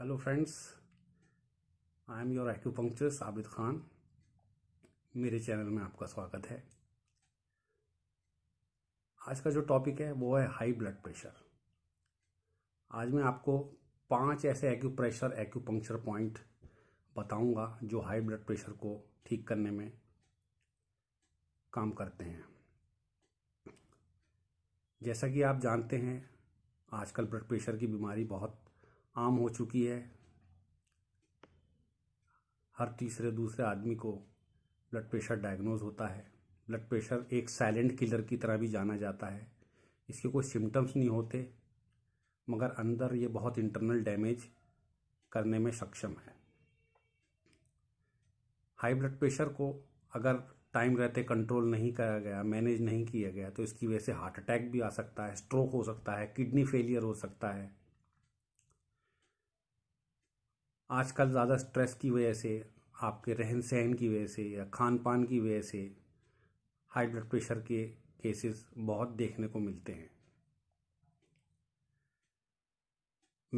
hello friends I am your acupuncture Sabit Khan मेरे channel में आपका स्वागत है आज का जो टॉपिक है वो है हाई ब्लड प्रेशर आज मैं आपको पांच ऐसे एक्यूप्रेशर एक्यूपंक्चर पॉइंट बताऊंगा जो हाई ब्लड प्रेशर को ठीक करने में काम करते हैं जैसा कि आप जानते हैं आजकल ब्लड प्रेशर की बीमारी बहुत आम हो चुकी है हर तीसरे दूसरे आदमी को ब्लड प्रेशर डायग्नोज होता है ब्लड प्रेशर एक साइलेंट किलर की तरह भी जाना जाता है इसके कोई सिम्टम्स नहीं होते मगर अंदर ये बहुत इंटरनल डैमेज करने में सक्षम है हाई ब्लड प्रेशर को अगर टाइम रहते कंट्रोल नहीं किया गया मैनेज नहीं किया गया तो इसकी वजह से हार्ट अटैक भी आ सकता है स्ट्रोक हो सकता है किडनी फेलियर हो सकता है आजकल ज़्यादा स्ट्रेस की वजह से आपके रहन सहन की वजह से या खान पान की वजह से हाई ब्लड प्रेशर के केसेस बहुत देखने को मिलते हैं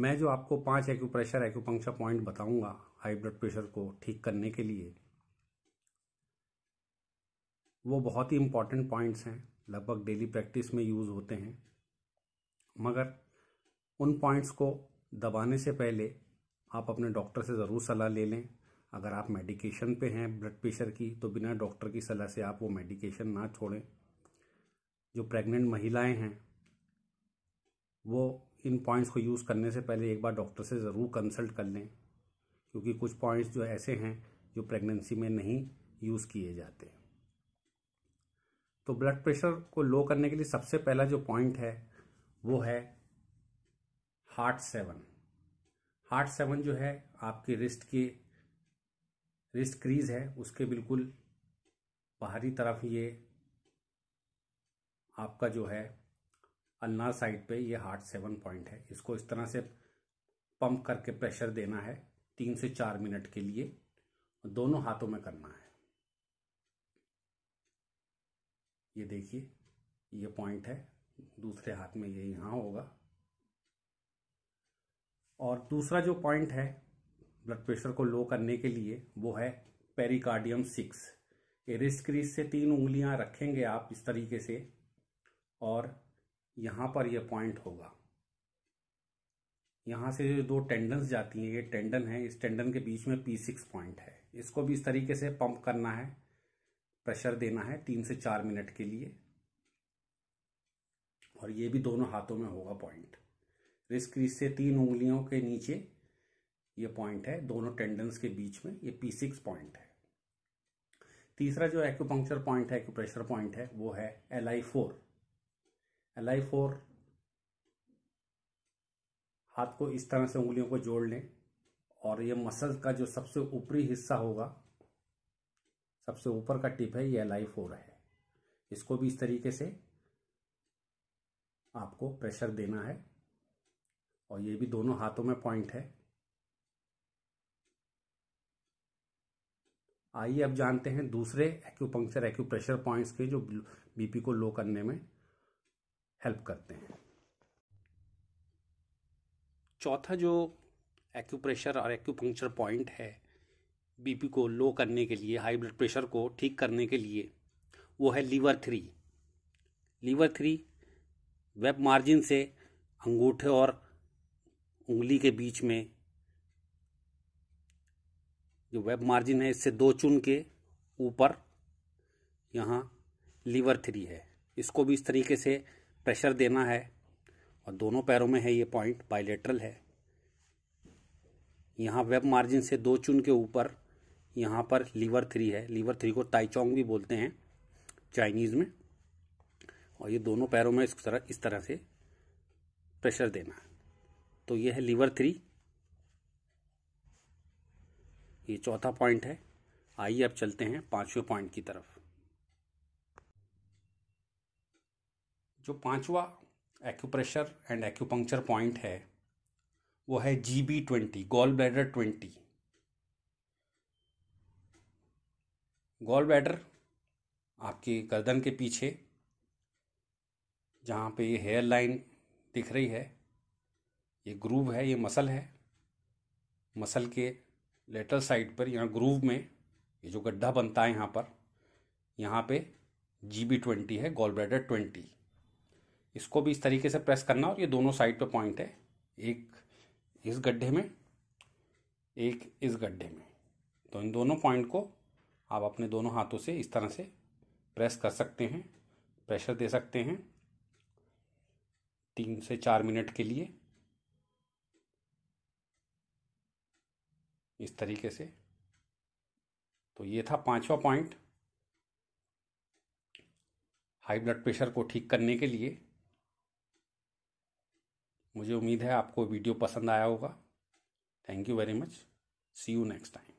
मैं जो आपको पांच एक्यूप्रेशर एक्यूपंक्चर पॉइंट बताऊंगा हाई ब्लड प्रेशर को ठीक करने के लिए वो बहुत ही इम्पॉर्टेंट पॉइंट्स हैं लगभग डेली प्रैक्टिस में यूज़ होते हैं मगर उन पॉइंट्स को दबाने से पहले आप अपने डॉक्टर से ज़रूर सलाह ले लें अगर आप मेडिकेशन पे हैं ब्लड प्रेशर की तो बिना डॉक्टर की सलाह से आप वो मेडिकेशन ना छोड़ें जो प्रेग्नेंट महिलाएं हैं वो इन पॉइंट्स को यूज़ करने से पहले एक बार डॉक्टर से ज़रूर कंसल्ट कर लें क्योंकि कुछ पॉइंट्स जो ऐसे हैं जो प्रेगनेंसी में नहीं यूज़ किए जाते तो ब्लड प्रेशर को लो करने के लिए सबसे पहला जो पॉइंट है वो है हार्ट सेवन हार्ट सेवन जो है आपके रिस्ट के रिस्ट क्रीज है उसके बिल्कुल बाहरी तरफ ये आपका जो है अल्नार साइड पे ये हार्ट सेवन पॉइंट है इसको इस तरह से पंप करके प्रेशर देना है तीन से चार मिनट के लिए दोनों हाथों में करना है ये देखिए ये पॉइंट है दूसरे हाथ में ये यहाँ होगा और दूसरा जो पॉइंट है ब्लड प्रेशर को लो करने के लिए वो है पेरिकार्डियम सिक्स ये रिस्ट क्रीज से तीन उंगलियां रखेंगे आप इस तरीके से और यहाँ पर यह पॉइंट होगा यहाँ से जो दो टेंडन्स जाती हैं ये टेंडन है इस टेंडन के बीच में पी सिक्स पॉइंट है इसको भी इस तरीके से पंप करना है प्रेशर देना है तीन से चार मिनट के लिए और ये भी दोनों हाथों में होगा पॉइंट रिस्क क्रीज से तीन उंगलियों के नीचे ये पॉइंट है दोनों टेंडन्स के बीच में ये पी सिक्स पॉइंट है तीसरा जो एक्यूपंक्चर पॉइंट है एक्यूप्रेशर पॉइंट है वो है L I four L I four हाथ को इस तरह से उंगलियों को जोड़ लें और ये मसल का जो सबसे ऊपरी हिस्सा होगा सबसे ऊपर का टिप है ये एल आई फोर है इसको भी इस तरीके से आपको प्रेशर देना है और ये भी दोनों हाथों में पॉइंट है आइए अब जानते हैं दूसरे एक्यूपंक्चर एक्यूप्रेशर पॉइंट्स के जो बीपी को लो करने में हेल्प करते हैं चौथा जो एक्यूप्रेशर और एक्यूपंक्चर पॉइंट है बीपी को लो करने के लिए हाई ब्लड प्रेशर को ठीक करने के लिए वो है liver three liver three web margin से अंगूठे और उंगली के बीच में जो वेब मार्जिन है इससे दो चुन के ऊपर यहाँ लीवर थ्री है इसको भी इस तरीके से प्रेशर देना है और दोनों पैरों में है ये पॉइंट बाइलेटरल है यहाँ वेब मार्जिन से दो चुन के ऊपर यहाँ पर लीवर थ्री है लीवर थ्री को ताइचोंग भी बोलते हैं चाइनीज़ में और ये दोनों पैरों में इस तरह इस तरह से प्रेशर देना है तो ये है लीवर थ्री ये चौथा पॉइंट है आइए अब चलते हैं पांचवें पॉइंट की तरफ जो पांचवा एक्यूप्रेशर एंड एक्यूपंक्चर पॉइंट है वो है G B twenty gall bladder twenty gall bladder आपके गर्दन के पीछे जहाँ पे ये हेयर लाइन दिख रही है ये ग्रूव है ये मसल है मसल के लेटर साइड पर यहाँ ग्रूव में ये जो गड्ढा बनता है यहाँ पर यहाँ पे जी बी ट्वेंटी है गोल ब्रेडर ट्वेंटी इसको भी इस तरीके से प्रेस करना और ये दोनों साइड पे पॉइंट है एक इस गड्ढे में एक इस गड्ढे में तो इन दोनों पॉइंट को आप अपने दोनों हाथों से इस तरह से प्रेस कर सकते हैं प्रेशर दे सकते हैं तीन से चार मिनट के लिए इस तरीके से तो ये था पांचवा पॉइंट हाई ब्लड प्रेशर को ठीक करने के लिए मुझे उम्मीद है आपको वीडियो पसंद आया होगा thank you very much see you next time